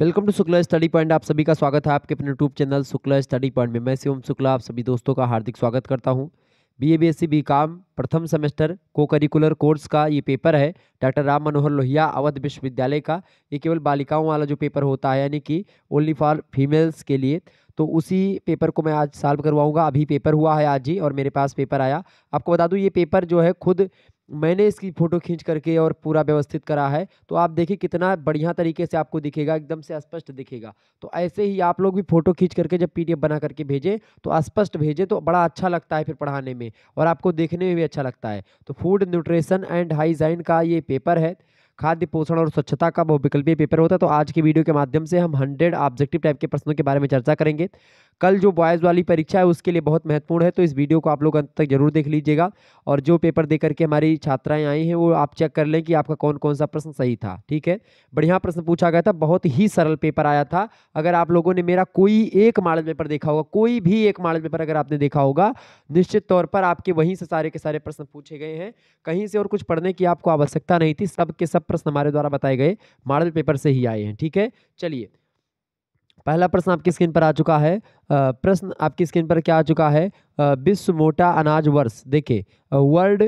Welcome to Shukla study point आप सभी का स्वागत है आपके अपने YouTube channel Shukla study point में मैं शिवम शुक्ला आप सभी दोस्तों का हार्दिक स्वागत करता हूं B A B S C B com प्रथम सेमेस्टर को करिकुलर कोर्स का ये पेपर है डॉक्टर राम मनोहर लोहिया अवध विश्वविद्यालय का ये केवल बालिकाओं वाला जो पेपर होता है यानी कि ओनली फॉर फीमेल्स के लिए तो उसी पेपर को मैं आज सॉल्व करवाऊंगा अभी पेपर हुआ है आज ही और मेरे पास पेपर आया आपको बता दूं ये पेपर जो है खुद मैंने इसकी फ़ोटो खींच करके और पूरा व्यवस्थित करा है तो आप देखिए कितना बढ़िया तरीके से आपको दिखेगा एकदम से स्पष्ट दिखेगा तो ऐसे ही आप लोग भी फ़ोटो खींच करके जब पीडीएफ बना करके भेजें तो स्पष्ट भेजें तो बड़ा अच्छा लगता है फिर पढ़ाने में और आपको देखने में भी अच्छा लगता है तो फूड न्यूट्रिशन एंड हाइजाइन का ये पेपर है खाद्य पोषण और स्वच्छता का बहुविकल्पीय पेपर होता है तो आज के वीडियो के माध्यम से हम हंड्रेड ऑब्जेक्टिव टाइप के प्रश्नों के बारे में चर्चा करेंगे कल जो बॉयज़ वाली परीक्षा है उसके लिए बहुत महत्वपूर्ण है तो इस वीडियो को आप लोग अंत तक जरूर देख लीजिएगा और जो पेपर दे करके हमारी छात्राएं आई हैं वो आप चेक कर लें कि आपका कौन कौन सा प्रश्न सही था ठीक है बढ़िया प्रश्न पूछा गया था बहुत ही सरल पेपर आया था अगर आप लोगों ने मेरा कोई एक मॉडल पेपर देखा होगा कोई भी एक मॉडल पेपर अगर आपने देखा होगा निश्चित तौर पर आपके वहीं से सारे के सारे प्रश्न पूछे गए हैं कहीं से और कुछ पढ़ने की आपको आवश्यकता नहीं थी सब के सब प्रश्न हमारे द्वारा बताए गए मॉडल पेपर से ही आए हैं ठीक है चलिए पहला प्रश्न आपकी स्क्रीन पर आ चुका है प्रश्न आपकी स्क्रीन पर क्या आ चुका है विश्व मोटा अनाज वर्ष देखिए वर्ल्ड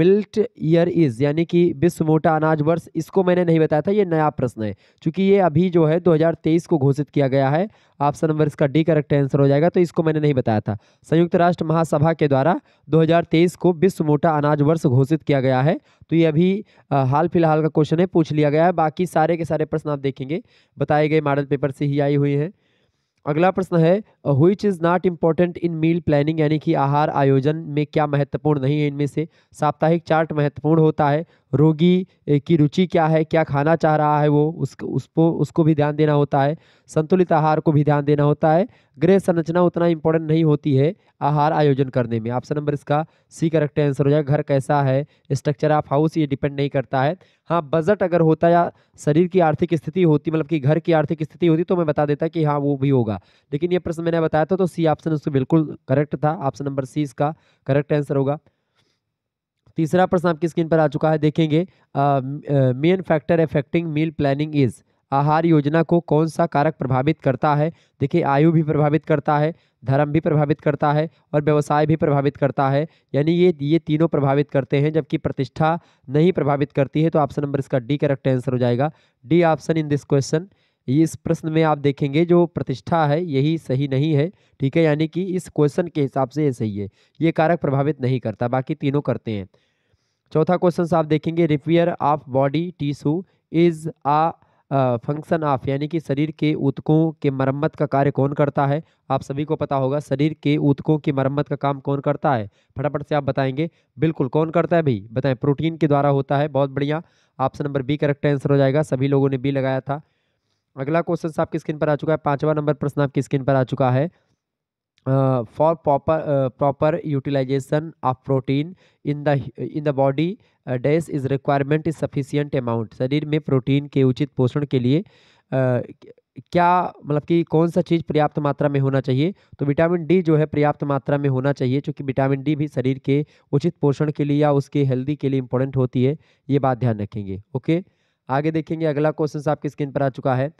मिल्ट ईयर इज यानी कि विश्व मोटा अनाज वर्ष इसको मैंने नहीं बताया था ये नया प्रश्न है क्योंकि ये अभी जो है 2023 को घोषित किया गया है ऑप्शन नंबर इसका डी करेक्ट आंसर हो जाएगा तो इसको मैंने नहीं बताया था संयुक्त राष्ट्र महासभा के द्वारा दो को विश्व मोटा अनाज वर्ष घोषित किया गया है तो ये अभी हाल फिलहाल का क्वेश्चन है पूछ लिया गया है बाकी सारे के सारे प्रश्न आप देखेंगे बताए गए मॉडल पेपर से ही आई हुई हैं अगला प्रश्न है which is not important in meal planning यानी कि आहार आयोजन में क्या महत्वपूर्ण नहीं है इनमें से साप्ताहिक चार्ट महत्वपूर्ण होता है रोगी की रुचि क्या है क्या खाना चाह रहा है वो उस उसको उसको भी ध्यान देना होता है संतुलित आहार को भी ध्यान देना होता है गृह संरचना उतना इंपॉर्टेंट नहीं होती है आहार आयोजन करने में ऑप्शन नंबर इसका सी करेक्ट आंसर हो जाएगा घर कैसा है स्ट्रक्चर ऑफ हाउस ये डिपेंड नहीं करता है हाँ बजट अगर होता या शरीर की आर्थिक स्थिति होती मतलब कि घर की आर्थिक स्थिति होती तो मैं बता देता कि हाँ वो भी होगा लेकिन ये प्रश्न मैंने बताया था तो सी ऑप्शन उसको बिल्कुल करेक्ट था ऑप्शन नंबर सी इसका करेक्ट आंसर होगा तीसरा प्रश्न आपकी स्क्रीन पर आ चुका है देखेंगे main factor affecting meal planning is आहार योजना को कौन सा कारक प्रभावित करता है देखिए आयु भी प्रभावित करता है धर्म भी प्रभावित करता है और व्यवसाय भी प्रभावित करता है यानी ये ये तीनों प्रभावित करते हैं जबकि प्रतिष्ठा नहीं प्रभावित करती है तो ऑप्शन नंबर इसका डी करेक्ट आंसर हो जाएगा D option in this question ये इस प्रश्न में आप देखेंगे जो प्रतिष्ठा है यही सही नहीं है ठीक है यानी कि इस क्वेश्चन के हिसाब से ये सही है ये कारक प्रभावित नहीं करता बाकी तीनों करते हैं चौथा क्वेश्चन आप देखेंगे repair of body tissue is a function of यानी कि शरीर के ऊतकों के मरम्मत का कार्य कौन करता है आप सभी को पता होगा शरीर के ऊतकों की मरम्मत का काम कौन करता है फटाफट से आप बताएंगे बिल्कुल कौन करता है भाई बताएं प्रोटीन के द्वारा होता है बहुत बढ़िया option number B correct answer हो जाएगा सभी लोगों ने बी लगाया था अगला क्वेश्चन आपकी स्क्रीन पर आ चुका है पांचवा नंबर प्रश्न आपकी स्क्रीन पर आ चुका है for proper proper utilization of protein in the in the body dash is requirement is sufficient amount शरीर में प्रोटीन के उचित पोषण के लिए uh, क्या मतलब कि कौन सा चीज़ पर्याप्त मात्रा में होना चाहिए तो विटामिन डी जो है पर्याप्त मात्रा में होना चाहिए क्योंकि विटामिन डी भी शरीर के उचित पोषण के लिए या उसके हेल्दी के लिए इंपॉर्टेंट होती है ये बात ध्यान रखेंगे ओके okay? आगे देखेंगे अगला क्वेश्चन आपके स्क्रीन पर आ चुका है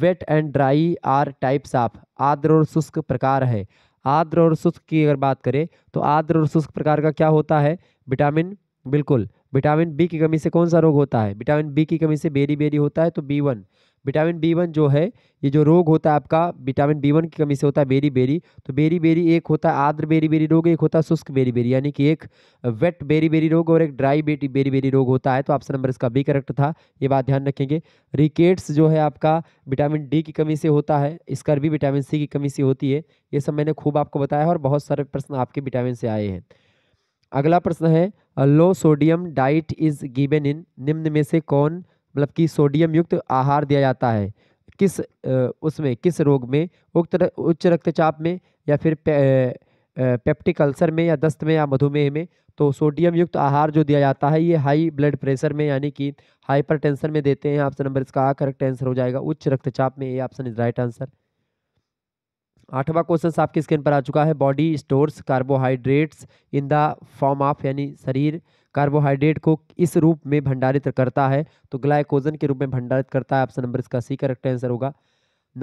wet and dry are types of आद्र और शुष्क प्रकार है आद्र और शुष्क की अगर बात करें तो आद्र और शुष्क प्रकार का क्या होता है विटामिन बिल्कुल विटामिन बी की कमी से कौन सा रोग होता है विटामिन बी की कमी से बेरी बेरी होता है तो B one vitamin B one जो है ये जो रोग होता है आपका विटामिन बी वन की कमी से होता है बेरी बेरी तो बेरी बेरी एक होता है आर्द्र बेरी बेरी रोग एक होता है शुष्क बेरी बेरी यानी कि एक वेट बेरी बेरी रोग और एक ड्राई बेटी बेरी बेरी रोग होता है तो ऑप्शन नंबर इसका बी करेक्ट था ये बात ध्यान रखेंगे रिकेट्स जो है आपका विटामिन डी की कमी से होता है इसका भी विटामिन सी की कमी से होती है ये सब मैंने खूब आपको बताया और बहुत सारे प्रश्न आपके विटामिन से आए हैं अगला प्रश्न है low sodium diet is given in निम्न में से कौन मतलब कि सोडियम युक्त आहार दिया जाता है किस उसमें किस रोग में उक्त उच्च रक्तचाप में या फिर पेप्टिक अल्सर में या दस्त में या मधुमेह में तो सोडियम युक्त आहार जो दिया जाता है ये हाई ब्लड प्रेशर में यानी कि हाइपरटेंशन में देते हैं ऑप्शन नंबर इसका करेक्ट आंसर हो जाएगा उच्च रक्तचाप में ये ऑप्शन इज राइट आंसर आठवां क्वेश्चन आपके स्क्रीन पर आ चुका है body stores carbohydrates in the form of यानी शरीर कार्बोहाइड्रेट को इस रूप में भंडारित करता है तो ग्लाइकोजन के रूप में भंडारित करता है ऑप्शन नंबर इसका सी करेक्ट आंसर होगा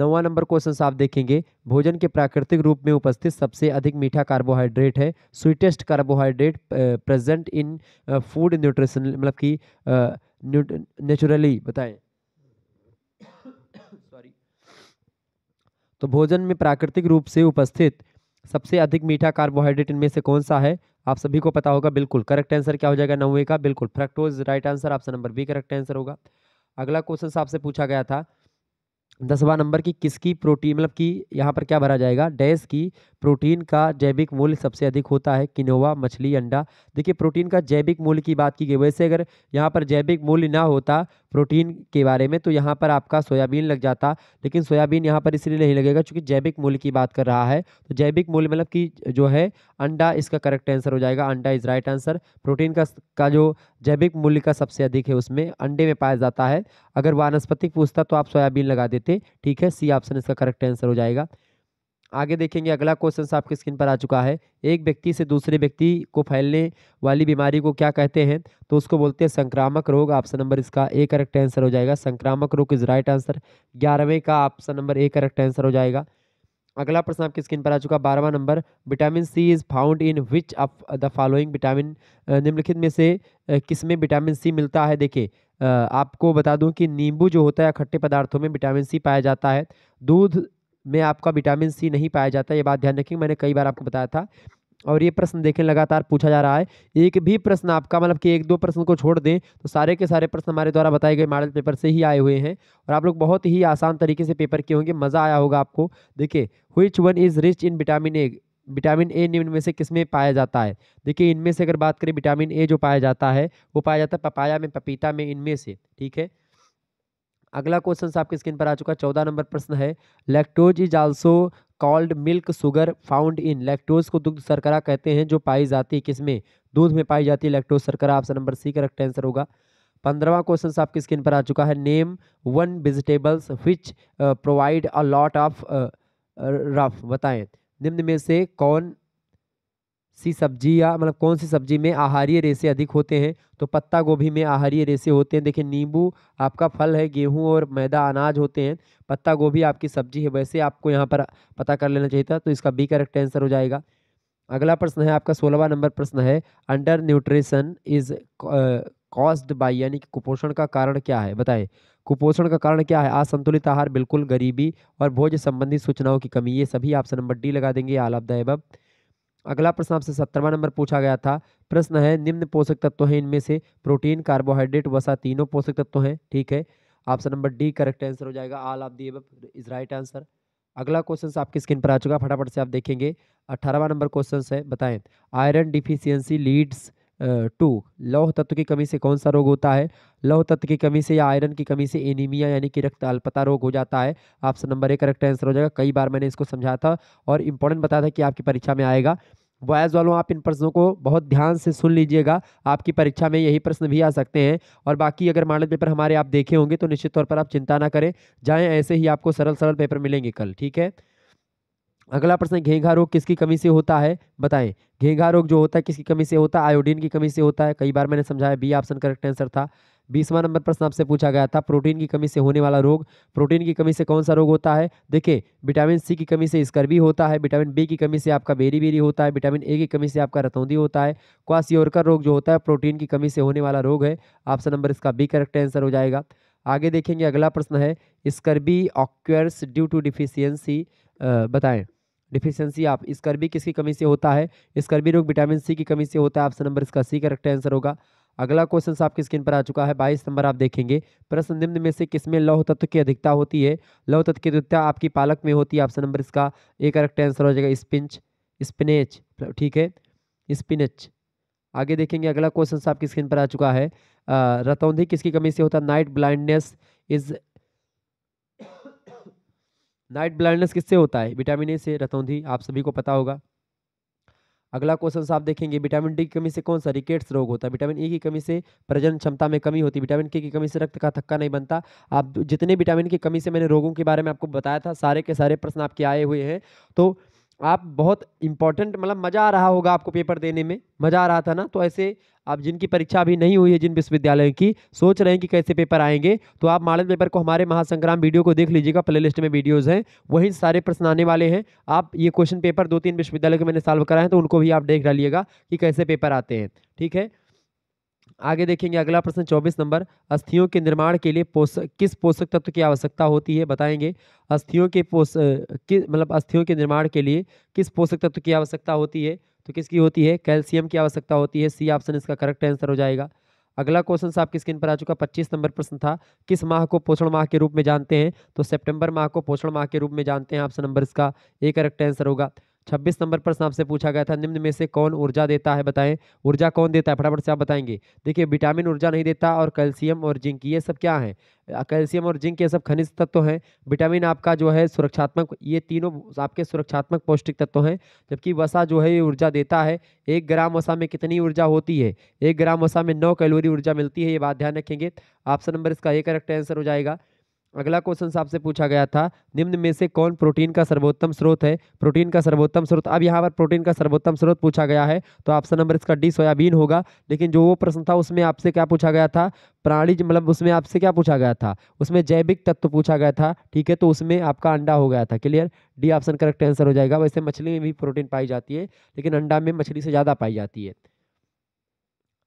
नवा नंबर क्वेश्चन आप देखेंगे भोजन के प्राकृतिक रूप में उपस्थित सबसे अधिक मीठा कार्बोहाइड्रेट है sweetest carbohydrate present in food nutrition मतलब कि नेचुरली बताएं सॉरी तो भोजन में प्राकृतिक रूप से उपस्थित सबसे अधिक मीठा कार्बोहाइड्रेट इनमें से कौन सा है आप सभी को पता होगा बिल्कुल करेक्ट आंसर क्या हो जाएगा नौवे का बिल्कुल fructose right answer option number B correct answer होगा अगला क्वेश्चन आपसे पूछा गया था दसवा नंबर की किसकी प्रोटीन मतलब कि यहाँ पर क्या भरा जाएगा डैश की प्रोटीन का जैविक मूल्य सबसे अधिक होता है किनोवा मछली अंडा देखिए प्रोटीन का जैविक मूल्य की बात की गई वैसे अगर यहाँ पर जैविक मूल्य ना होता प्रोटीन के बारे में तो यहाँ पर आपका सोयाबीन लग जाता लेकिन सोयाबीन यहाँ पर इसलिए नहीं लगेगा क्योंकि जैविक मूल्य की बात कर रहा है तो जैविक मूल्य मतलब कि जो है अंडा इसका करेक्ट आंसर हो जाएगा अंडा इज राइट आंसर प्रोटीन का का जो जैविक मूल्य का सबसे अधिक है उसमें अंडे में पाया जाता है अगर वानस्पतिक पूछता तो आप सोयाबीन लगा देते ठीक है सी ऑप्शन इसका करेक्ट आंसर हो जाएगा आगे देखेंगे अगला क्वेश्चन आपकी स्क्रीन पर आ चुका है एक व्यक्ति से दूसरे व्यक्ति को फैलने वाली बीमारी को क्या कहते हैं तो उसको बोलते हैं संक्रामक रोग ऑप्शन नंबर इसका ए करेक्ट आंसर हो जाएगा संक्रामक रोग इज राइट आंसर ग्यारहवें का option number A correct answer हो जाएगा अगला प्रश्न आपकी स्क्रीन पर आ चुका बारहवा number vitamin C is found in which of the following vitamin निम्नलिखित में से किस में विटामिन सी मिलता है देखिए आपको बता दूं कि नींबू जो होता है खट्टे पदार्थों में विटामिन सी पाया जाता है दूध में आपका विटामिन सी नहीं पाया जाता ये बात ध्यान रखेंगे मैंने कई बार आपको बताया था और ये प्रश्न देखें लगातार पूछा जा रहा है एक भी प्रश्न आपका मतलब कि एक दो प्रश्न को छोड़ दें तो सारे के सारे प्रश्न हमारे द्वारा बताए गए मॉडल पेपर से ही आए हुए हैं और आप लोग बहुत ही आसान तरीके से पेपर किए होंगे मज़ा आया होगा आपको देखिए which one is rich in vitamin A vitamin A निम्न में से किस में पाया जाता है देखिए इनमें से अगर बात करें विटामिन ए जो पाया जाता है वो पाया जाता है पपाया में पपीता में इनमें से ठीक है अगला क्वेश्चन आपके स्क्रीन पर आ चुका है चौदह नंबर प्रश्न है lactose is also called milk sugar found in lactose को दुग्ध शर्करा कहते हैं जो पाई जाती है किसमें दूध में पाई जाती है लैक्टोज शर्करा option number C correct answer होगा पंद्रवा क्वेश्चन आपके स्क्रीन पर आ चुका है name one vegetables which provide a lot of rough बताएं निम्न में से कौन सी सब्जी या मतलब कौन सी सब्जी में आहारीय रेशे अधिक होते हैं तो पत्ता गोभी में आहारीय रेशे होते हैं देखिए नींबू आपका फल है गेहूं और मैदा अनाज होते हैं पत्ता गोभी आपकी सब्जी है वैसे आपको यहाँ पर पता कर लेना चाहिए था तो इसका बी करेक्ट आंसर हो जाएगा अगला प्रश्न है आपका सोलहवा नंबर प्रश्न है under nutrition is caused by यानी कि कुपोषण का कारण क्या है बताएं कुपोषण का कारण क्या है असंतुलित आहार बिल्कुल गरीबी और भोज संबंधी सूचनाओं की कमी ये सभी ऑप्शन नंबर डी लगा देंगे आल अगला प्रश्न आपसे सत्रहवा नंबर पूछा गया था प्रश्न है निम्न पोषक तत्व हैं इनमें से प्रोटीन कार्बोहाइड्रेट वसा तीनों पोषक तत्व हैं ठीक है option number D correct answer हो जाएगा all of the is right answer अगला क्वेश्चन आपकी स्क्रीन पर आ चुका फटाफट से आप देखेंगे अठारहवा नंबर क्वेश्चन है बताएं आयरन डिफिशियंसी लीड्स टू लौह तत्व की कमी से कौन सा रोग होता है लौह तत्व की कमी से या आयरन की कमी से एनीमिया यानी कि रक्त अल्पता रोग हो जाता है ऑप्शन नंबर एक करेक्ट आंसर हो जाएगा कई बार मैंने इसको समझाया था और इंपॉर्टेंट बताया था कि आपकी परीक्षा में आएगा बॉयज़ वालों आप इन प्रश्नों को बहुत ध्यान से सुन लीजिएगा आपकी परीक्षा में यही प्रश्न भी आ सकते हैं और बाकी अगर मॉडल पेपर हमारे आप देखे होंगे तो निश्चित तौर पर आप चिंता ना करें जाएँ ऐसे ही आपको सरल सरल पेपर मिलेंगे कल ठीक है अगला प्रश्न घेंघा रोग किसकी कमी से होता है बताएं घेंघा रोग जो होता है किसकी कमी से होता है आयोडीन की कमी से होता है कई बार मैंने समझाया बी ऑप्शन करेक्ट आंसर था बीसवा नंबर प्रश्न आपसे पूछा गया था प्रोटीन की कमी से होने वाला रोग प्रोटीन की कमी से कौन सा रोग होता है देखिए विटामिन सी की कमी से स्कर्वी होता है विटामिन बी की कमी से आपका बेरी बेरी होता है विटामिन ए की कमी से आपका रतौंदी होता है क्वासियोरकर रोग जो होता है प्रोटीन की कमी से होने वाला रोग है ऑप्शन नंबर इसका बी करेक्ट आंसर हो जाएगा आगे देखेंगे अगला प्रश्न है scurvy occurs due to deficiency बताएँ डिफिशियंसी आप स्कर्बी किसकी कमी से होता है स्कर्बी रोग विटामिन सी की कमी से होता है ऑप्शन नंबर इसका सी करेक्ट आंसर होगा अगला क्वेश्चन आपकी स्क्रीन पर आ चुका है बाईस नंबर आप देखेंगे प्रश्न निम्न में से किसमें लौह तत्व की अधिकता होती है लौह तत्व की अधिकता आपकी पालक में होती है ऑप्शन नंबर इसका ए करेक्ट आंसर हो जाएगा स्पिंच स्पिनेच ठीक है स्पिनच आगे देखेंगे अगला क्वेश्चन आपकी स्क्रीन पर आ चुका है रतौंधी किसकी कमी से होता है night blindness is night blindness किससे होता है विटामिन ए से रतौंधी आप सभी को पता होगा अगला क्वेश्चन आप देखेंगे विटामिन डी की कमी से कौन सा रिकेट्स रोग होता है विटामिन ए की कमी से प्रजन क्षमता में कमी होती है विटामिन के की कमी से रक्त का थक्का नहीं बनता आप जितने विटामिन की कमी से मैंने रोगों के बारे में आपको बताया था सारे के सारे प्रश्न आपके आए हुए हैं तो आप बहुत इंपॉर्टेंट मतलब मज़ा आ रहा होगा आपको पेपर देने में मज़ा आ रहा था ना तो ऐसे आप जिनकी परीक्षा अभी नहीं हुई है जिन विश्वविद्यालयों की सोच रहे हैं कि कैसे पेपर आएंगे तो आप मॉडल पेपर को हमारे महासंग्राम वीडियो को देख लीजिएगा प्ले लिस्ट में वीडियोज़ हैं वहीं सारे प्रश्न आने वाले हैं आप ये क्वेश्चन पेपर दो तीन विश्वविद्यालय के मैंने सॉल्व कराए हैं तो उनको भी आप देख डालिएगा कि कैसे पेपर आते हैं ठीक है आगे देखेंगे अगला प्रश्न चौबीस नंबर अस्थियों के निर्माण के लिए पोषक किस पोषक तत्व की आवश्यकता होती है बताएंगे अस्थियों के पोष मतलब अस्थियों के निर्माण के लिए किस पोषक तत्व की आवश्यकता होती है तो किसकी होती है कैल्शियम की आवश्यकता होती है सी ऑप्शन इसका करेक्ट आंसर हो जाएगा अगला क्वेश्चन साहब स्क्रीन पर आ चुका पच्चीस नंबर प्रश्न था किस माह को पोषण माह के रूप में जानते हैं तो सेप्टेम्बर माह को पोषण माह के रूप में जानते हैं ऑप्शन नंबर इसका ए करेक्ट आंसर होगा छब्बीस नंबर प्रश्न आपसे पूछा गया था निम्न में से कौन ऊर्जा देता है बताएं ऊर्जा कौन देता है फटाफट से आप बताएंगे देखिए विटामिन ऊर्जा नहीं देता और कैल्शियम और जिंक ये सब क्या है कैल्शियम और जिंक ये सब खनिज तत्व हैं विटामिन आपका जो है सुरक्षात्मक ये तीनों आपके सुरक्षात्मक पौष्टिक तत्व हैं जबकि वसा जो है ये ऊर्जा देता है एक ग्राम वसा में कितनी ऊर्जा होती है एक ग्राम वसा में नौ कैलोरी ऊर्जा मिलती है ये बात ध्यान रखेंगे ऑप्शन नंबर इसका ए करेक्ट आंसर हो जाएगा अगला क्वेश्चन आपसे पूछा गया था निम्न में से कौन प्रोटीन का सर्वोत्तम स्रोत है प्रोटीन का सर्वोत्तम स्रोत अब यहाँ पर प्रोटीन का सर्वोत्तम स्रोत पूछा गया है तो ऑप्शन नंबर इसका डी सोयाबीन होगा लेकिन जो वो प्रश्न था उसमें आपसे क्या पूछा गया था प्राणी मतलब उसमें आपसे क्या पूछा गया था उसमें जैविक तत्व पूछा गया था ठीक है तो उसमें आपका अंडा हो गया था clear D option correct answer हो जाएगा वैसे मछली में भी प्रोटीन पाई जाती है लेकिन अंडा में मछली से ज़्यादा पाई जाती है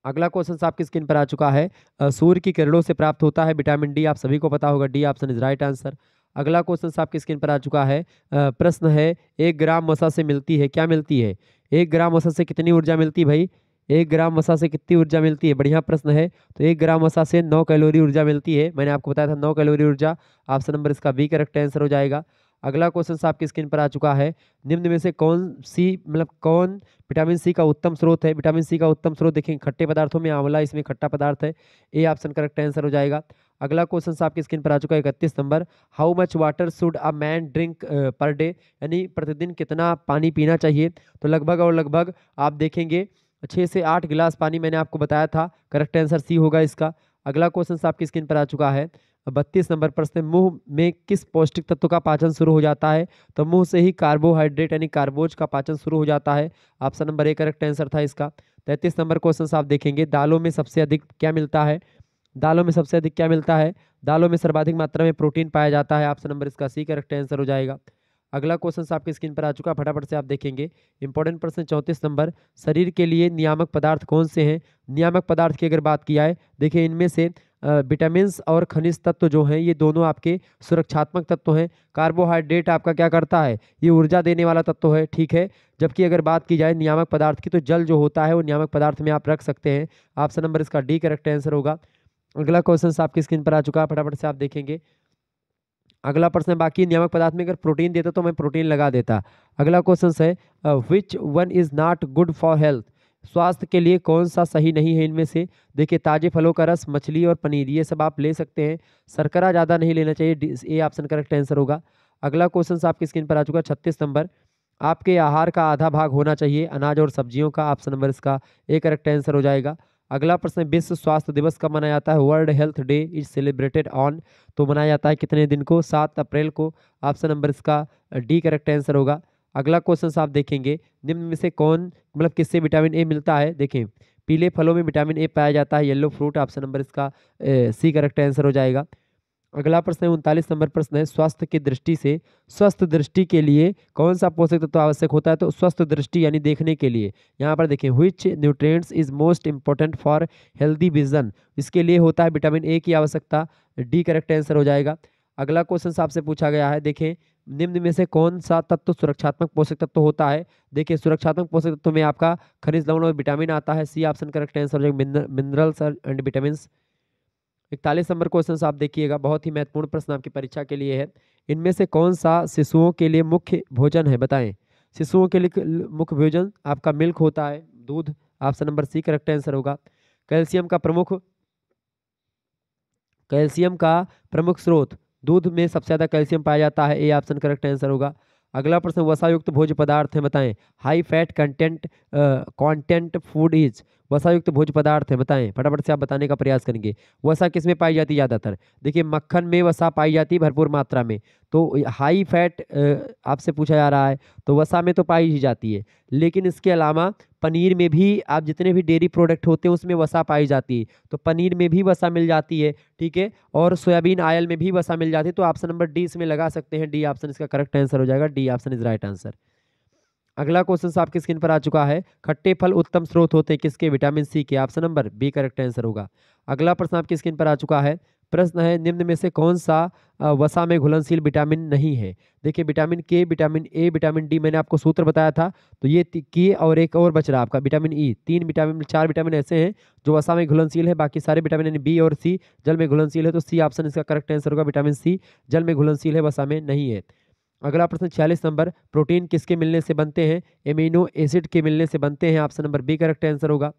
अगला क्वेश्चन की स्क्रीन पर आ चुका है सूर्य की किरणों से प्राप्त होता है विटामिन डी आप सभी को पता होगा D option is right answer अगला क्वेश्चन की स्क्रीन पर आ चुका है प्रश्न है एक ग्राम वसा से मिलती है क्या मिलती है एक ग्राम वसा से कितनी ऊर्जा मिलती है भाई एक ग्राम वसा से कितनी ऊर्जा मिलती है बढ़िया प्रश्न है तो एक ग्राम वसा से नौ कैलोरी ऊर्जा मिलती है मैंने आपको बताया था नौ कैलोरी ऊर्जा ऑप्शन नंबर इसका बी करेक्ट आंसर हो जाएगा अगला क्वेश्चन आपकी स्क्रीन पर आ चुका है निम्न में से कौन सी मतलब कौन विटामिन सी का उत्तम स्रोत है विटामिन सी का उत्तम स्रोत देखेंगे खट्टे पदार्थों में आंवला इसमें खट्टा पदार्थ है ए ऑप्शन करेक्ट आंसर हो जाएगा अगला क्वेश्चन आपकी स्क्रीन पर आ चुका है इकतीस number how much water should a man drink per day यानी प्रतिदिन कितना पानी पीना चाहिए तो लगभग और लगभग आप देखेंगे छः से आठ गिलास पानी मैंने आपको बताया था करेक्ट आंसर सी होगा इसका अगला क्वेश्चन आपकी स्क्रीन पर आ चुका है बत्तीस नंबर प्रश्न मुंह में किस पौष्टिक तत्व का पाचन शुरू हो जाता है तो मुंह से ही कार्बोहाइड्रेट यानी कार्बोज का पाचन शुरू हो जाता है option number A correct answer था इसका तैंतीस नंबर क्वेश्चन आप देखेंगे दालों में सबसे अधिक क्या मिलता है दालों में सबसे अधिक क्या मिलता है दालों में सर्वाधिक मात्रा में प्रोटीन पाया जाता है ऑप्शन नंबर इसका सी करेक्ट आंसर हो जाएगा अगला क्वेश्चन आपके स्क्रीन पर आ चुका है फटाफट से आप देखेंगे इंपॉर्टेंट प्रश्न चौंतीस नंबर शरीर के लिए नियामक पदार्थ कौन से हैं नियामक पदार्थ की अगर बात किया है देखिए इनमें से विटामिन और खनिज तत्व जो हैं ये दोनों आपके सुरक्षात्मक तत्व हैं कार्बोहाइड्रेट आपका क्या करता है ये ऊर्जा देने वाला तत्व है ठीक है जबकि अगर बात की जाए नियामक पदार्थ की तो जल जो होता है वो नियामक पदार्थ में आप रख सकते हैं ऑप्शन नंबर इसका डी करेक्ट आंसर होगा अगला क्वेश्चन आपकी स्क्रीन पर आ चुका है फटाफट से आप देखेंगे अगला प्रश्न बाकी नियामक पदार्थ में अगर प्रोटीन देता तो मैं प्रोटीन लगा देता अगला क्वेश्चन है which one is not good for health स्वास्थ्य के लिए कौन सा सही नहीं है इनमें से देखिए ताजे फलों का रस मछली और पनीर ये सब आप ले सकते हैं सरकरा ज़्यादा नहीं लेना चाहिए ए ऑप्शन करेक्ट आंसर होगा अगला क्वेश्चन आपकी स्क्रीन पर आ चुका छत्तीस नंबर आपके आहार का आधा भाग होना चाहिए अनाज और सब्जियों का ऑप्शन नंबर इसका ए करेक्ट आंसर हो जाएगा अगला प्रश्न विश्व स्वास्थ्य दिवस कब मनाया जाता है world health day is celebrated on तो मनाया जाता है कितने दिन को सात अप्रैल को ऑप्शन नंबर इसका डी करेक्ट आंसर होगा अगला क्वेश्चन आप देखेंगे निम्न में से कौन मतलब किससे विटामिन ए मिलता है देखें पीले फलों में विटामिन ए पाया जाता है येलो फ्रूट ऑप्शन नंबर इसका सी करेक्ट आंसर हो जाएगा अगला प्रश्न है उनतालीस नंबर प्रश्न है स्वास्थ्य की दृष्टि से स्वस्थ दृष्टि के लिए कौन सा पोषक तत्व तो आवश्यक होता है तो स्वस्थ दृष्टि यानी देखने के लिए यहाँ पर देखें which nutrients is most important for healthy vision इसके लिए होता है विटामिन ए की आवश्यकता डी करेक्ट आंसर हो जाएगा अगला क्वेश्चन आपसे पूछा गया है देखें निम्न में से कौन सा तत्व सुरक्षात्मक पोषक तत्व होता है देखिए सुरक्षात्मक पोषक तत्व में आपका खनिज लवण और विटामिन आता है C option correct answer minerals and vitamin इकतालीस नंबर क्वेश्चन आप देखिएगा बहुत ही महत्वपूर्ण प्रश्न आपकी परीक्षा के लिए है इनमें से कौन सा शिशुओं के लिए मुख्य भोजन है बताएं शिशुओं के लिए मुख्य भोजन आपका मिल्क होता है दूध option number C correct answer होगा कैल्शियम का प्रमुख कैल्शियम का प्रमुख स्रोत दूध में सबसे ज़्यादा कैल्शियम पाया जाता है ए ऑप्शन करेक्ट आंसर होगा अगला प्रश्न वसायुक्त भोज्य पदार्थ है बताएं high fat content content food is वसा युक्त भोज पदार्थ है बताएं फटाफट से आप बताने का प्रयास करेंगे वसा किस में पाई जाती है ज़्यादातर देखिए मक्खन में वसा पाई जाती है भरपूर मात्रा में तो हाई फैट आपसे पूछा जा रहा है तो वसा में तो पाई ही जाती है लेकिन इसके अलावा पनीर में भी आप जितने भी डेयरी प्रोडक्ट होते हैं उसमें वसा पाई जाती है तो पनीर में भी वसा मिल जाती है ठीक है और सोयाबीन आयल में भी वसा मिल जाती है तो ऑप्शन नंबर डी इसमें लगा सकते हैं डी ऑप्शन इसका करेक्ट आंसर हो जाएगा D option is right answer अगला क्वेश्चन आपकी स्क्रीन पर आ चुका है खट्टे फल उत्तम स्रोत होते हैं किसके विटामिन सी के option number B correct answer होगा अगला प्रश्न आपकी स्क्रीन पर आ चुका है प्रश्न है निम्न में से कौन सा वसा में घुलनशील विटामिन नहीं है देखिए विटामिन के विटामिन ए विटामिन डी मैंने आपको सूत्र बताया था तो ये के और एक और बच रहा आपका विटामिन ई e। तीन विटामिन चार विटामिन ऐसे हैं जो वसा में घुलनशील है बाकी सारे विटामिन बी और सी जल में घुलनशील है तो सी ऑप्शन इसका करेक्ट आंसर होगा विटामिन सी जल में घुलनशील है वसा में नहीं है अगला प्रश्न छियालीस नंबर प्रोटीन किसके मिलने से बनते हैं एमिनो एसिड के मिलने से बनते हैं option number B correct answer होगा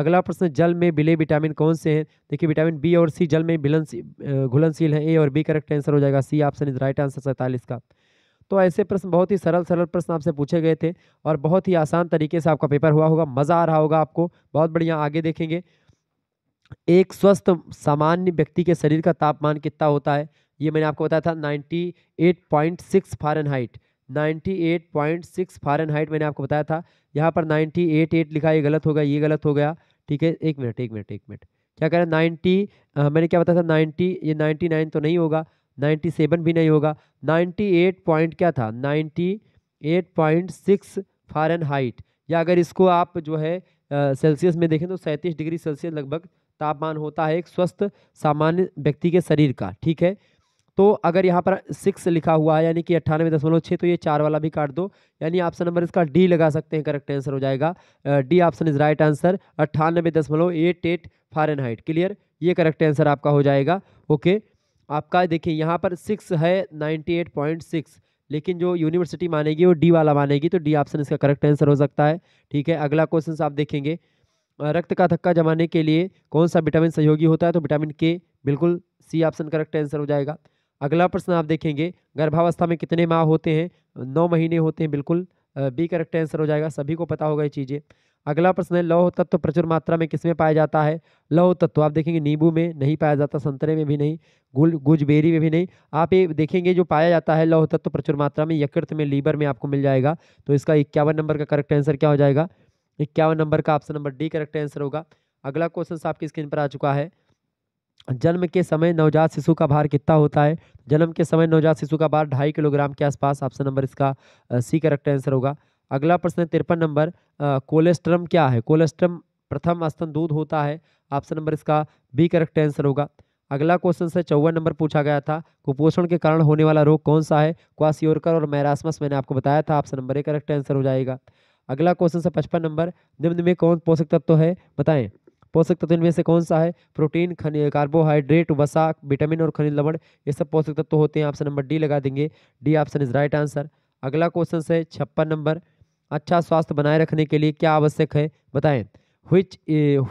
अगला प्रश्न जल में बिले विटामिन कौन से हैं देखिए विटामिन बी और सी जल में बिलनशी घुलनशील है ए और बी करेक्ट आंसर हो जाएगा C option is right answer सैंतालीस का तो ऐसे प्रश्न बहुत ही सरल सरल प्रश्न आपसे पूछे गए थे और बहुत ही आसान तरीके से आपका पेपर हुआ होगा मज़ा आ रहा होगा आपको बहुत बढ़िया आगे देखेंगे एक स्वस्थ सामान्य व्यक्ति के शरीर का तापमान कितना होता है ये मैंने आपको बताया था 98.6 फारेनहाइट 98.6 फारेनहाइट मैंने आपको बताया था यहाँ पर 98.8 लिखा ये गलत हो गया ये गलत हो गया ठीक है एक मिनट एक मिनट एक मिनट क्या कह रहे हैं नाइन्टी मैंने क्या बताया था नाइन्टी ये नाइन्टी नाइन तो नहीं होगा नाइन्टी सेवन भी नहीं होगा नाइन्टी एट पॉइंट क्या था ninety eight point six height या अगर इसको आप जो है सेल्सियस में देखें तो सैंतीस डिग्री सेल्सियस लगभग तापमान होता है एक स्वस्थ सामान्य व्यक्ति के शरीर का ठीक है तो अगर यहाँ पर सिक्स लिखा हुआ है यानी कि अट्ठानवे दशमलव छः तो ये चार वाला भी काट दो यानी ऑप्शन नंबर इसका डी लगा सकते हैं करेक्ट आंसर हो जाएगा D option is right answer अट्ठानबे दशमलव एट एट हाइट क्लियर ये करेक्ट आंसर आपका हो जाएगा ओके आपका देखिए यहाँ पर सिक्स है नाइन्टी एट पॉइंट सिक्स लेकिन जो यूनिवर्सिटी मानेगी वो डी वाला मानेगी तो डी ऑप्शन इसका करेक्ट आंसर हो सकता है ठीक है अगला क्वेश्चन आप देखेंगे रक्त का थक्का जमाने के लिए कौन सा विटामिन सहयोगी होता है तो विटामिन के बिल्कुल सी ऑप्शन करेक्ट आंसर हो जाएगा अगला प्रश्न आप देखेंगे गर्भावस्था में कितने माह होते हैं नौ महीने होते हैं बिल्कुल बी करेक्ट आंसर हो जाएगा सभी को पता होगा ये चीज़ें अगला प्रश्न है लौह तत्व प्रचुर मात्रा में किस में पाया जाता है लौह तत्व आप देखेंगे नींबू में नहीं पाया जाता संतरे में भी नहीं गुल गुजबेरी में भी नहीं आप ये देखेंगे जो पाया जाता है लौह तत्व प्रचुर मात्रा में यकृत में लीवर में आपको मिल जाएगा तो इसका इक्यावन नंबर का करेक्ट आंसर क्या हो जाएगा इक्यावन नंबर का option number D correct answer होगा अगला क्वेश्चन आपकी स्क्रीन पर आ चुका है जन्म के समय नवजात शिशु का भार कितना होता है जन्म के समय नवजात शिशु का भार ढाई किलोग्राम के आसपास ऑप्शन नंबर इसका सी करेक्ट आंसर होगा अगला प्रश्न तिरपन नंबर कोलेस्ट्रम क्या है कोलेस्ट्रम प्रथम स्तन दूध होता है ऑप्शन नंबर इसका बी करेक्ट आंसर होगा अगला क्वेश्चन से चौवन नंबर पूछा गया था कुपोषण के कारण होने वाला रोग कौन सा है क्वासियोरकर और मैरासमस मैंने आपको बताया था option number A correct answer हो जाएगा अगला क्वेश्चन से पचपन नंबर निम्न में कौन पोषक तत्व तो है बताएं पोषक तत्व इनमें से कौन सा है प्रोटीन खनि कार्बोहाइड्रेट वसा विटामिन और खनिज लवण ये सब पोषक तत्व होते हैं ऑप्शन नंबर डी लगा देंगे D option is right answer अगला क्वेश्चन है छप्पन नंबर अच्छा स्वास्थ्य बनाए रखने के लिए क्या आवश्यक है बताएं which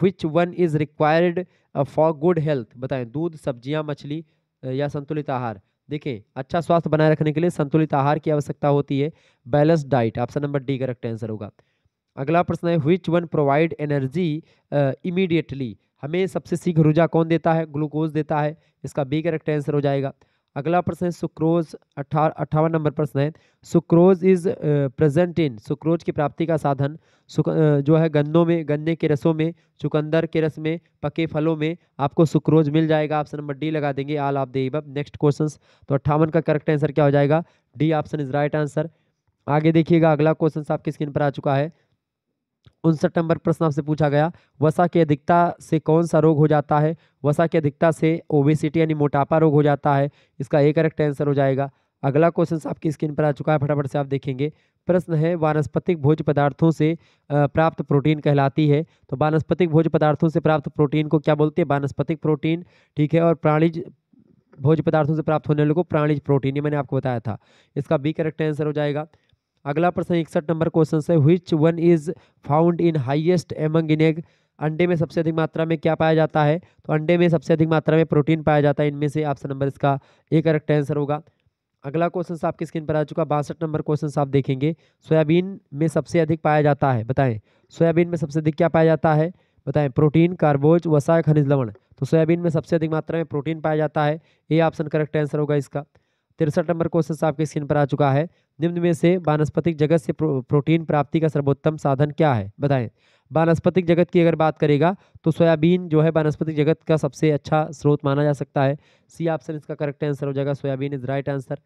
which one is required for good health बताएं दूध सब्जियां मछली या संतुलित आहार देखें अच्छा स्वास्थ्य बनाए रखने के लिए संतुलित आहार की आवश्यकता होती है balance diet option number D correct answer होगा अगला प्रश्न है which one provide energy immediately हमें सबसे शीघ्र ऊर्जा कौन देता है ग्लूकोज देता है इसका बी करेक्ट आंसर हो जाएगा अगला प्रश्न है सुक्रोज अट्ठा अट्ठावन नंबर प्रश्न है sucrose is present in sucrose की प्राप्ति का साधन सुक, uh, जो है गन्नों में गन्ने के रसों में चुकंदर के रस में पके फलों में आपको सुक्रोज मिल जाएगा ऑप्शन नंबर डी लगा देंगे आल आप दे नेक्स्ट क्वेश्चन तो अट्ठावन का करेक्ट आंसर क्या हो जाएगा D option is right answer आगे देखिएगा अगला क्वेश्चन आपकी स्क्रीन पर आ चुका है उनसठ नंबर प्रश्न आपसे पूछा गया वसा की अधिकता से कौन सा रोग हो जाता है वसा की अधिकता से ओबेसिटी यानी मोटापा रोग हो जाता है इसका एक करेक्ट आंसर हो जाएगा अगला क्वेश्चन आपकी स्क्रीन पर आ चुका है फटाफट से आप देखेंगे प्रश्न है वानस्पतिक भोज पदार्थों से प्राप्त प्रोटीन कहलाती है तो वानस्पतिक भोज पदार्थों से प्राप्त प्रोटीन को क्या बोलते हैं वानस्पतिक प्रोटीन ठीक है और प्राणिज भोज पदार्थों से प्राप्त होने वाले को प्राणिज प्रोटीन ये मैंने आपको बताया था इसका बी करेक्ट आंसर हो जाएगा अगला प्रश्न इकसठ नंबर क्वेश्चन है which one is found in highest among in egg अंडे में सबसे अधिक मात्रा में क्या पाया जाता है तो अंडे में सबसे अधिक मात्रा में प्रोटीन पाया जाता है इनमें से ऑप्शन नंबर इसका ए करेक्ट आंसर होगा अगला क्वेश्चन आपकी स्क्रीन पर आ चुका बासठ नंबर क्वेश्चन आप देखेंगे सोयाबीन में सबसे अधिक पाया जाता है बताएं सोयाबीन में सबसे अधिक क्या पाया जाता है बताएं प्रोटीन कार्बोज वसा खनिज लवण तो सोयाबीन में सबसे अधिक मात्रा में प्रोटीन पाया जाता है ये ऑप्शन करेक्ट आंसर होगा इसका तिरसठ नंबर क्वेश्चन आपके स्क्रीन पर आ चुका है निम्न में से वानस्पतिक जगत से प्रो, प्रोटीन प्राप्ति का सर्वोत्तम साधन क्या है बताएं वानस्पतिक जगत की अगर बात करेगा तो सोयाबीन जो है वानस्पतिक जगत का सबसे अच्छा स्रोत माना जा सकता है सी ऑप्शन इसका करेक्ट आंसर हो जाएगा सोयाबीन इज राइट आंसर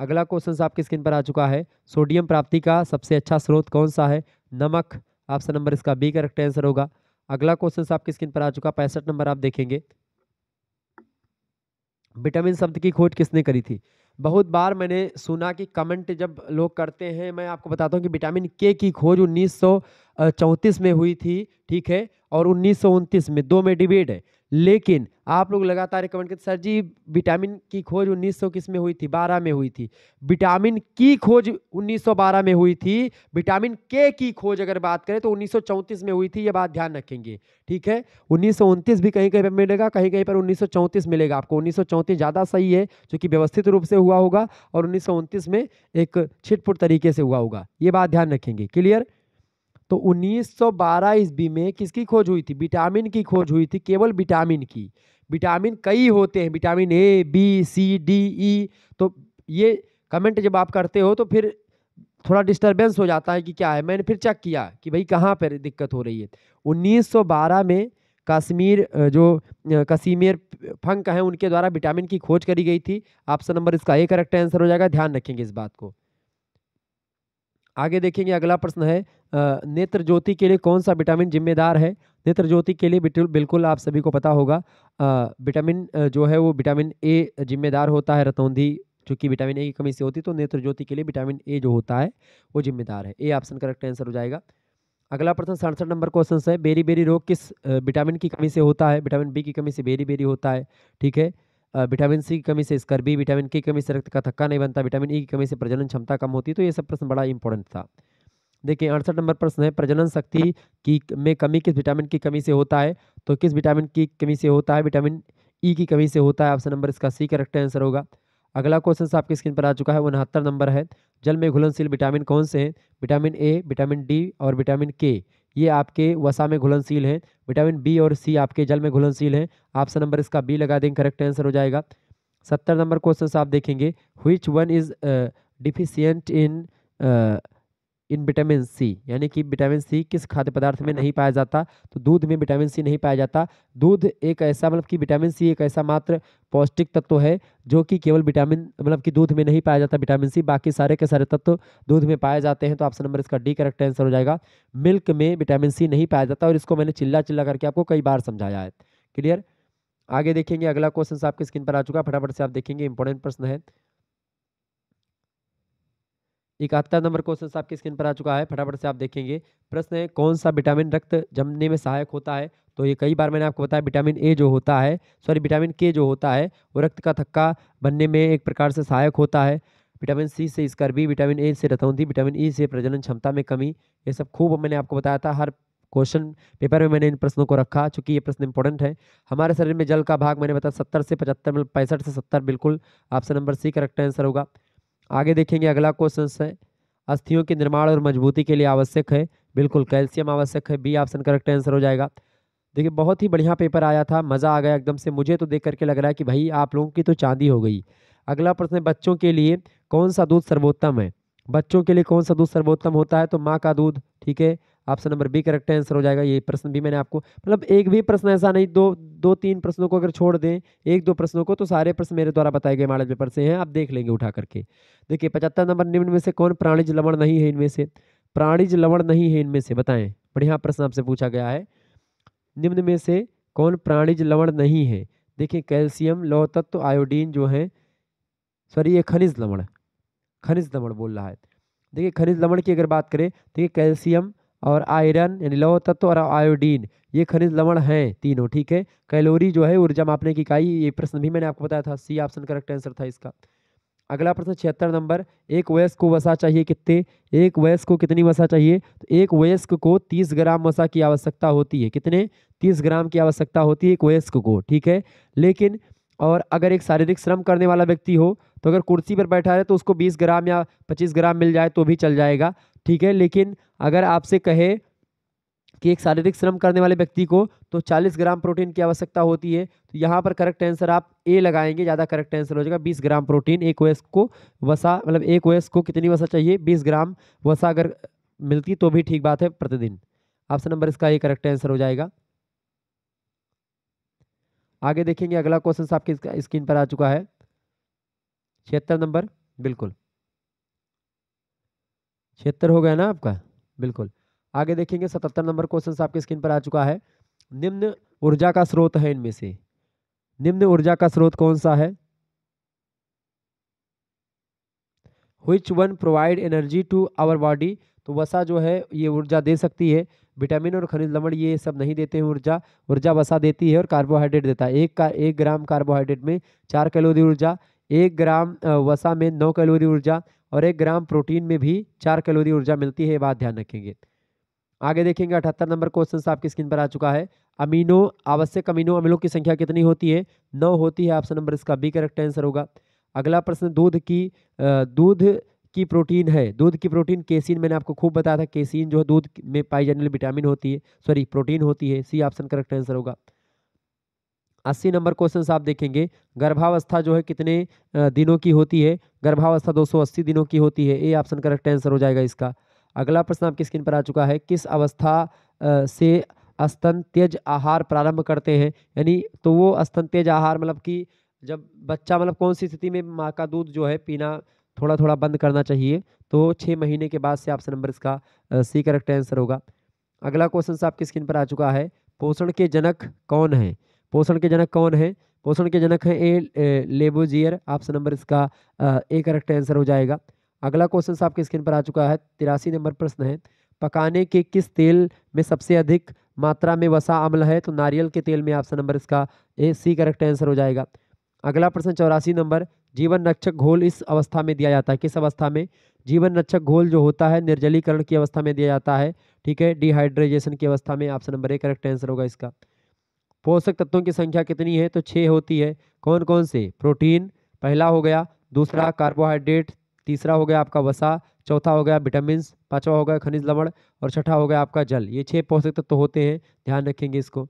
अगला क्वेश्चन आपकी स्क्रीन पर आ चुका है सोडियम प्राप्ति का सबसे अच्छा स्रोत कौन सा है नमक ऑप्शन नंबर इसका बी करेक्ट आंसर होगा अगला क्वेश्चन आपकी स्क्रीन पर आ चुका पैंसठ नंबर आप देखेंगे विटामिन शब्द की खोज किसने करी थी बहुत बार मैंने सुना कि कमेंट जब लोग करते हैं मैं आपको बताता हूँ कि विटामिन के की खोज उन्नीस में हुई थी ठीक है और उन्नीस में दो में डिबेट है लेकिन आप लोग लगातार कमेंट करते सर जी विटामिन की खोज 1900 किस में हुई थी 12 में हुई थी विटामिन की खोज 1912 में हुई थी विटामिन के की खोज अगर बात करें तो 1934 में हुई थी ये बात ध्यान रखेंगे ठीक है उन्नीस भी कहीं कहीं पर मिलेगा कहीं कहीं पर उन्नीस मिलेगा आपको उन्नीस ज़्यादा सही है क्योंकि व्यवस्थित रूप से हुआ होगा और उन्नीस में एक छिटपुट तरीके से हुआ होगा ये बात ध्यान रखेंगे क्लियर तो 1912 ईस्वी में किसकी खोज हुई थी विटामिन की खोज हुई थी केवल विटामिन की विटामिन कई होते हैं vitamin A B C D E तो ये कमेंट जब आप करते हो तो फिर थोड़ा डिस्टरबेंस हो जाता है कि क्या है मैंने फिर चेक किया कि भाई कहाँ पर दिक्कत हो रही है 1912 में कश्मीर जो कश्मीर फंक हैं उनके द्वारा विटामिन की खोज करी गई थी ऑप्शन नंबर इसका ए करेक्ट आंसर हो जाएगा ध्यान रखेंगे इस बात को आगे देखेंगे अगला प्रश्न है नेत्र ज्योति के लिए कौन सा विटामिन जिम्मेदार है नेत्र ज्योति के लिए बिल्कुल बिल्कुल आप सभी को पता होगा विटामिन जो है वो विटामिन ए जिम्मेदार होता है रतौंधी चूँकि विटामिन ए की कमी से होती है तो नेत्र ज्योति के लिए विटामिन ए जो होता है वो जिम्मेदार है ए ऑप्शन करेक्ट आंसर हो जाएगा अगला प्रश्न सड़सठ नंबर क्वेश्चन है बेरी बेरी रोग किस विटामिन की कमी से होता है विटामिन बी की कमी से बेरी बेरी होता है ठीक है विटामिन सी की कमी से स्कर्बी विटामिन के कमी से रक्त का थक्का नहीं बनता विटामिन ई की कमी से प्रजनन क्षमता कम होती तो ये सब प्रश्न बड़ा इंपॉर्टेंट था देखिए अड़सठ नंबर प्रश्न है प्रजनन शक्ति की में कमी किस विटामिन की कमी से होता है तो किस विटामिन की कमी से होता है विटामिन ई की कमी से होता है ऑप्शन नंबर इसका सी करेक्ट आंसर होगा अगला क्वेश्चन आपकी स्क्रीन पर आ चुका है उनहत्तर नंबर है जल में घुलनशील विटामिन कौन से हैं विटामिन ए विटामिन डी और विटामिन के ये आपके वसा में घुलनशील हैं विटामिन बी और सी आपके जल में घुलनशील हैं ऑप्शन नंबर इसका बी लगा देंगे करेक्ट आंसर हो जाएगा सत्तर नंबर क्वेश्चन आप देखेंगे which one is deficient in in vitamin C यानी कि विटामिन सी किस खाद्य पदार्थ में नहीं पाया जाता तो दूध में विटामिन सी नहीं पाया जाता दूध एक ऐसा मतलब कि विटामिन सी एक ऐसा मात्र पौष्टिक तत्व है जो कि केवल विटामिन मतलब कि दूध में नहीं पाया जाता विटामिन सी बाकी सारे के सारे तत्व दूध में पाए जाते हैं तो ऑप्शन नंबर इसका डी करेक्ट आंसर हो जाएगा मिल्क में विटामिन सी नहीं पाया जाता और इसको मैंने चिल्ला चिल्ला करके आपको कई बार समझाया है क्लियर आगे देखेंगे अगला क्वेश्चन आपके स्क्रीन पर आ चुका फटाफट से आप देखेंगे इंपॉर्टेंट प्रश्न है इकहत्तर नंबर क्वेश्चन आपकी स्क्रीन पर आ चुका है फटाफट से आप देखेंगे प्रश्न है कौन सा विटामिन रक्त जमने में सहायक होता है तो ये कई बार मैंने आपको बताया विटामिन ए जो होता है सॉरी विटामिन के जो होता है वो रक्त का थक्का बनने में एक प्रकार से सहायक होता है विटामिन सी से भी विटामिन ए से रतौंधी विटामिन ई e से प्रजनन क्षमता में कमी ये सब खूब मैंने आपको बताया था हर क्वेश्चन पेपर में मैंने इन प्रश्नों को रखा चूँकि ये प्रश्न इंपॉर्टेंट है हमारे शरीर में जल का भाग मैंने बताया सत्तर से पचहत्तर मतलब पैंसठ से सत्तर बिल्कुल option number C correct answer होगा आगे देखेंगे अगला क्वेश्चन है अस्थियों के निर्माण और मजबूती के लिए आवश्यक है बिल्कुल कैल्शियम आवश्यक है बी ऑप्शन करेक्ट आंसर हो जाएगा देखिए बहुत ही बढ़िया पेपर आया था मज़ा आ गया एकदम से मुझे तो देख करके लग रहा है कि भाई आप लोगों की तो चांदी हो गई अगला प्रश्न है बच्चों के लिए कौन सा दूध सर्वोत्तम है बच्चों के लिए कौन सा दूध सर्वोत्तम होता है तो माँ का दूध ठीक है option number B correct answer हो जाएगा ये प्रश्न भी मैंने आपको मतलब एक भी प्रश्न ऐसा नहीं दो दो तीन प्रश्नों को अगर छोड़ दें एक दो प्रश्नों को तो सारे प्रश्न मेरे द्वारा बताए गए मॉडल पेपर से हैं आप देख लेंगे उठा करके देखिए पचहत्तर नंबर निम्न में से कौन प्राणिज लवण नहीं है इनमें से प्राणिज लवण नहीं है इनमें से बताएं बढ़िया प्रश्न आपसे पूछा गया है निम्न में से कौन प्राणिज लवण नहीं है देखिए कैल्शियम लौह तत्व आयोडीन जो है सॉरी ये खनिज लवण खनिज लवण बोल रहा है देखिए खनिज लवण की अगर बात करें तो ये कैल्शियम और आयरन यानी लौह तत्व और आयोडीन ये खनिज लवण हैं तीनों ठीक है कैलोरी जो है ऊर्जा मापने की इकाई ये प्रश्न भी मैंने आपको बताया था सी ऑप्शन करेक्ट आंसर था इसका अगला प्रश्न छिहत्तर नंबर एक वयस्क को वसा चाहिए कितने एक वयस्क को कितनी वसा चाहिए तो एक वयस्क को तीस ग्राम वसा की आवश्यकता होती है कितने तीस ग्राम की आवश्यकता होती है एक वयस्क को ठीक है लेकिन और अगर एक शारीरिक श्रम करने वाला व्यक्ति हो तो अगर कुर्सी पर बैठा रहे तो उसको 20 ग्राम या 25 ग्राम मिल जाए तो भी चल जाएगा ठीक है लेकिन अगर आपसे कहे कि एक शारीरिक श्रम करने वाले व्यक्ति को तो 40 ग्राम प्रोटीन की आवश्यकता होती है तो यहाँ पर करेक्ट आंसर आप ए लगाएंगे ज़्यादा करेक्ट आंसर हो जाएगा 20 ग्राम प्रोटीन एक ओएस को वसा मतलब एक ओएस को कितनी वसा चाहिए 20 ग्राम वसा अगर मिलती तो भी ठीक बात है प्रतिदिन ऑप्शन नंबर इसका ये करेक्ट आंसर हो जाएगा आगे देखेंगे अगला क्वेश्चन आपके स्क्रीन पर आ चुका है छिहत्तर नंबर बिल्कुल छिहत्तर हो गया ना आपका बिल्कुल आगे देखेंगे सतहत्तर नंबर क्वेश्चन आपके स्क्रीन पर आ चुका है निम्न ऊर्जा का स्रोत है इनमें से निम्न ऊर्जा का स्रोत कौन सा है which one provide energy to our body तो वसा जो है ये ऊर्जा दे सकती है विटामिन और खनिज लवण ये सब नहीं देते हैं ऊर्जा ऊर्जा वसा देती है और कार्बोहाइड्रेट देता है एक का एक ग्राम कार्बोहाइड्रेट में चार कैलोरी ऊर्जा एक ग्राम वसा में नौ कैलोरी ऊर्जा और एक ग्राम प्रोटीन में भी चार कैलोरी ऊर्जा मिलती है ये बात ध्यान रखेंगे आगे देखेंगे अठहत्तर नंबर क्वेश्चन आपकी स्क्रीन पर आ चुका है अमीनो आवश्यक अमीनो अम्लों की संख्या कितनी होती है नौ होती है ऑप्शन नंबर इसका बी करेक्ट आंसर होगा अगला प्रश्न दूध की दूध की प्रोटीन है दूध की प्रोटीन केसिन मैंने आपको खूब बताया था केसिन जो है दूध में पाई जाने वाली विटामिन होती है सॉरी प्रोटीन होती है सी ऑप्शन करेक्ट आंसर होगा अस्सी नंबर क्वेश्चन आप देखेंगे गर्भावस्था जो है कितने दिनों की होती है गर्भावस्था दो दिनों की होती है ए ऑप्शन करेक्ट आंसर हो जाएगा इसका अगला प्रश्न आपकी स्क्रीन पर आ चुका है किस अवस्था से स्तन तेज आहार प्रारंभ करते हैं यानी तो वो स्तन तेज आहार मतलब कि जब बच्चा मतलब कौन सी स्थिति में माँ का दूध जो है पीना थोड़ा थोड़ा बंद करना चाहिए तो छः महीने के बाद से ऑप्शन नंबर इसका सी करेक्ट आंसर होगा अगला क्वेश्चन आपकी स्क्रीन पर आ चुका है पोषण के जनक कौन हैं पोषण के जनक कौन है पोषण के जनक है ए लेबोजियर ऑप्शन नंबर इसका ए करेक्ट आंसर हो जाएगा अगला क्वेश्चन आपके स्क्रीन पर आ चुका है तिरासी नंबर प्रश्न है पकाने के किस तेल में सबसे अधिक मात्रा में वसा अम्ल है तो नारियल के तेल में ऑप्शन नंबर इसका ए सी करेक्ट आंसर हो जाएगा अगला प्रश्न चौरासी नंबर जीवन रक्षक घोल इस अवस्था में दिया जाता है किस अवस्था में जीवन रक्षक घोल जो होता है निर्जलीकरण की अवस्था में दिया जाता है ठीक है डिहाइड्रेजेशन की अवस्था में option number A correct answer होगा इसका पोषक तत्वों की संख्या कितनी है तो छः होती है कौन कौन से प्रोटीन पहला हो गया दूसरा कार्बोहाइड्रेट तीसरा हो गया आपका वसा चौथा हो गया विटामिन पाँचवा हो गया खनिज लवण और छठा हो गया आपका जल ये छः पोषक तत्व होते हैं ध्यान रखेंगे इसको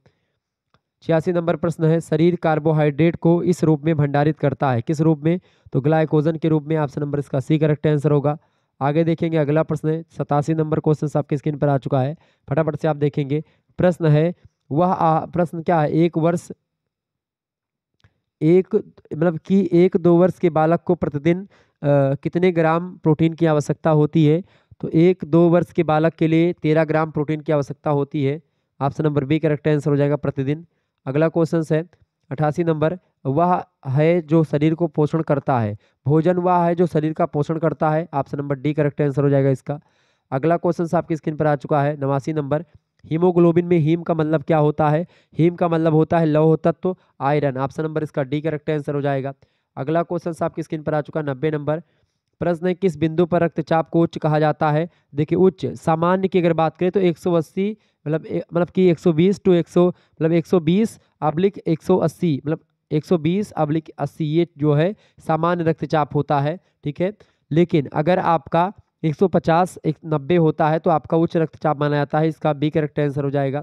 छियासी नंबर प्रश्न है शरीर कार्बोहाइड्रेट को इस रूप में भंडारित करता है किस रूप में तो ग्लाइकोजन के रूप में आपसे नंबर इसका सी करेक्ट आंसर होगा आगे देखेंगे अगला प्रश्न है सतासी नंबर क्वेश्चन आपके स्क्रीन पर आ चुका है फटाफट से आप देखेंगे प्रश्न है वह प्रश्न क्या है एक वर्ष एक मतलब कि एक दो वर्ष के बालक को प्रतिदिन कितने ग्राम प्रोटीन की आवश्यकता होती है तो एक दो वर्ष के बालक के लिए तेरह ग्राम प्रोटीन की आवश्यकता होती है option number B correct answer हो जाएगा प्रतिदिन अगला क्वेश्चन है अठासी नंबर वह है जो शरीर को पोषण करता है भोजन वह है जो शरीर का पोषण करता है option number D correct answer हो जाएगा इसका अगला क्वेश्चन आपकी स्क्रीन पर आ चुका है नवासी नंबर हीमोग्लोबिन में हीम का मतलब क्या होता है हीम का मतलब होता है लौह तत्व आयरन ऑप्शन नंबर इसका डी करेक्ट आंसर हो जाएगा अगला क्वेश्चन आपकी स्क्रीन पर आ चुका नब्बे नंबर प्रश्न है किस बिंदु पर रक्तचाप को उच्च कहा जाता है देखिए उच्च सामान्य की अगर बात करें तो 180 मतलब मतलब कि 120 टू 100 मतलब 120 अब्लिक 180 मतलब 120 अब्लिक अस्सी ये जो है सामान्य रक्तचाप होता है ठीक है लेकिन अगर आपका एक सौ पचास एक नब्बे होता है तो आपका उच्च रक्तचाप माना जाता है इसका बी करेक्ट आंसर हो जाएगा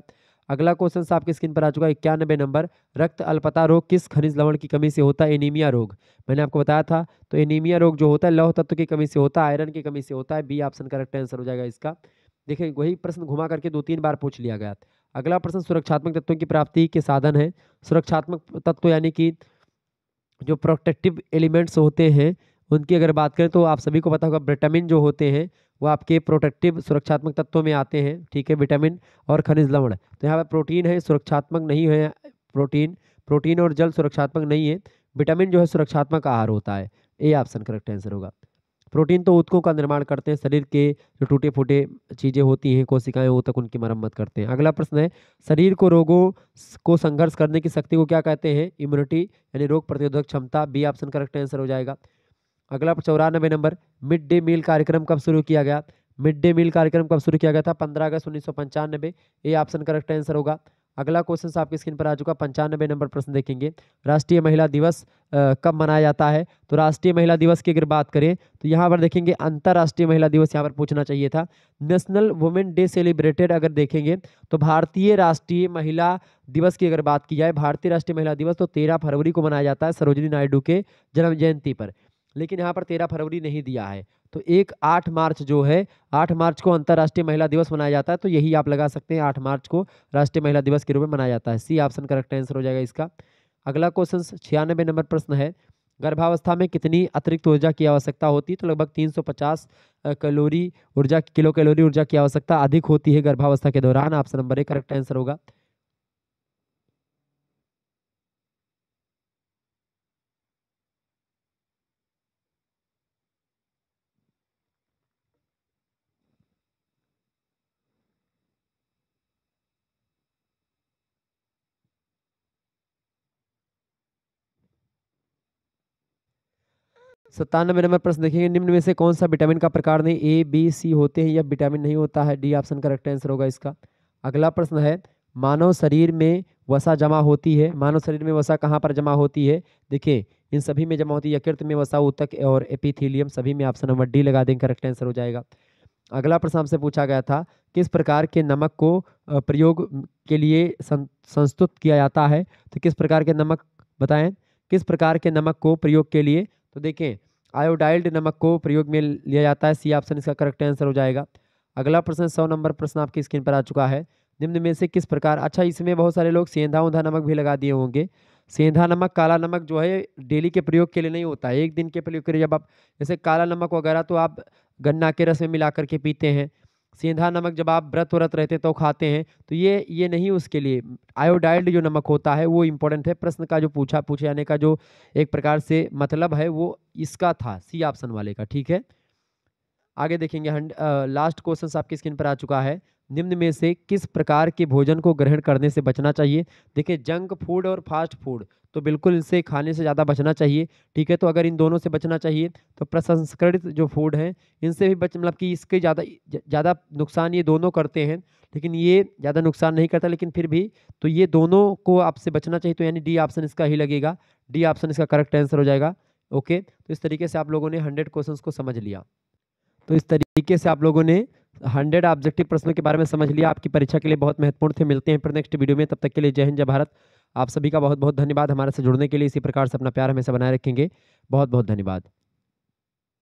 अगला क्वेश्चन आपके स्क्रीन पर आ चुका है इक्यानबे नंबर रक्त अल्पता रोग किस खनिज लवण की कमी से होता है एनीमिया रोग मैंने आपको बताया था तो एनीमिया रोग जो होता है लौह तत्व की कमी से होता है आयरन की कमी से होता है बी ऑप्शन करेक्ट आंसर हो जाएगा इसका देखिए वही प्रश्न घुमा करके दो तीन बार पूछ लिया गया अगला प्रश्न सुरक्षात्मक तत्वों की प्राप्ति के साधन है सुरक्षात्मक तत्व यानी कि जो प्रोटेक्टिव एलिमेंट्स होते हैं उनकी अगर बात करें तो आप सभी को पता होगा विटामिन जो होते हैं वो आपके प्रोटेक्टिव सुरक्षात्मक तत्वों में आते हैं ठीक है विटामिन और खनिज लवण तो यहाँ पर प्रोटीन है सुरक्षात्मक नहीं है प्रोटीन प्रोटीन और जल सुरक्षात्मक नहीं है विटामिन जो है सुरक्षात्मक आहार होता है ए ऑप्शन करेक्ट आंसर होगा प्रोटीन तो ऊतकों का निर्माण करते हैं शरीर के जो टूटे फूटे चीज़ें होती हैं कोशिकाएं वो तक उनकी मरम्मत करते हैं अगला प्रश्न है शरीर को रोगों को संघर्ष करने की शक्ति को क्या कहते हैं इम्यूनिटी यानी रोग प्रतिरोधक क्षमता बी ऑप्शन करेक्ट आंसर हो जाएगा अगला चौरानबे नंबर मिड डे मील कार्यक्रम कब शुरू किया गया मिड डे मील कार्यक्रम कब शुरू किया गया था पंद्रह अगस्त उन्नीस सौ पंचानबे ये ऑप्शन करेक्ट आंसर होगा अगला क्वेश्चन आपकी स्क्रीन पर आ चुका पंचानबे नंबर प्रश्न देखेंगे राष्ट्रीय महिला दिवस कब मनाया जाता है तो राष्ट्रीय महिला दिवस की अगर बात करें तो यहाँ पर देखेंगे अंतर्राष्ट्रीय महिला दिवस यहाँ पर पूछना चाहिए था नेशनल वुमेन डे सेलिब्रेटेड अगर देखेंगे तो भारतीय राष्ट्रीय महिला दिवस की अगर बात की जाए भारतीय राष्ट्रीय महिला दिवस तो तेरह फरवरी को मनाया जाता है सरोजनी नायडू के जन्म जयंती पर लेकिन यहाँ पर तेरह फरवरी नहीं दिया है तो एक आठ मार्च जो है आठ मार्च को अंतर्राष्ट्रीय महिला दिवस मनाया जाता है तो यही आप लगा सकते हैं आठ मार्च को राष्ट्रीय महिला दिवस के रूप में मनाया जाता है सी ऑप्शन करेक्ट आंसर हो जाएगा इसका अगला क्वेश्चन छियानबे नंबर प्रश्न है गर्भावस्था में कितनी अतिरिक्त ऊर्जा की आवश्यकता होती है तो लगभग 350 कैलोरी ऊर्जा किलो कैलोरी ऊर्जा की आवश्यकता अधिक होती है गर्भावस्था के दौरान ऑप्शन नंबर एक करेक्ट आंसर होगा सत्तानवे नंबर प्रश्न देखेंगे निम्न में से कौन सा विटामिन का प्रकार नहीं ए बी सी होते हैं या विटामिन नहीं होता है डी ऑप्शन करेक्ट आंसर होगा इसका अगला प्रश्न है मानव शरीर में वसा जमा होती है मानव शरीर में वसा कहाँ पर जमा होती है देखिए इन सभी में जमा होती है यकृत में वसा उतक और एपिथीलियम सभी में ऑप्शन नंबर डी लगा देंगे करेक्ट आंसर हो जाएगा अगला प्रश्न आपसे पूछा गया था किस प्रकार के नमक को प्रयोग के लिए संस्तुत किया जाता है तो किस प्रकार के नमक बताएं किस प्रकार के नमक को प्रयोग के लिए तो देखें आयोडाइल्ड नमक को प्रयोग में लिया जाता है सी ऑप्शन इसका करेक्ट आंसर हो जाएगा अगला प्रश्न सौ नंबर प्रश्न आपकी स्क्रीन पर आ चुका है निम्न में से किस प्रकार अच्छा इसमें बहुत सारे लोग सेंधा उंधा नमक भी लगा दिए होंगे सेंधा नमक काला नमक जो है डेली के प्रयोग के लिए नहीं होता है एक दिन के प्रयोग के लिए जब आप जैसे काला नमक वगैरह तो आप गन्ना के रस में मिला करके पीते हैं सेंधा नमक जब आप व्रत व्रत रहते तो खाते हैं तो ये ये नहीं उसके लिए आयोडाइड जो नमक होता है वो इम्पोर्टेंट है प्रश्न का जो पूछा पूछे जाने का जो एक प्रकार से मतलब है वो इसका था सी ऑप्शन वाले का ठीक है आगे देखेंगे हंड लास्ट क्वेश्चन आपकी स्क्रीन पर आ चुका है निम्न में से किस प्रकार के भोजन को ग्रहण करने से बचना चाहिए देखिए जंक फूड और फास्ट फूड तो बिल्कुल इनसे खाने से ज़्यादा बचना चाहिए ठीक है तो अगर इन दोनों से बचना चाहिए तो प्रसंस्कृत जो फूड हैं इनसे भी बच मतलब कि इसके ज़्यादा ज़्यादा नुकसान ये दोनों करते हैं लेकिन ये ज़्यादा नुकसान नहीं करता लेकिन फिर भी तो ये दोनों को आपसे बचना चाहिए तो यानी डी ऑप्शन इसका ही लगेगा डी ऑप्शन इसका करेक्ट आंसर हो जाएगा ओके तो इस तरीके से आप लोगों ने हंड्रेड क्वेश्चन को समझ लिया तो इस तरीके से आप लोगों ने हंड्रेड ऑब्जेक्टिव प्रश्नों के बारे में समझ लिया आपकी परीक्षा के लिए बहुत महत्वपूर्ण थे मिलते हैं फिर नेक्स्ट वीडियो में तब तक के लिए जय हिंद जय भारत आप सभी का बहुत बहुत धन्यवाद हमारे से जुड़ने के लिए इसी प्रकार से अपना प्यार हमेशा बनाए रखेंगे बहुत बहुत धन्यवाद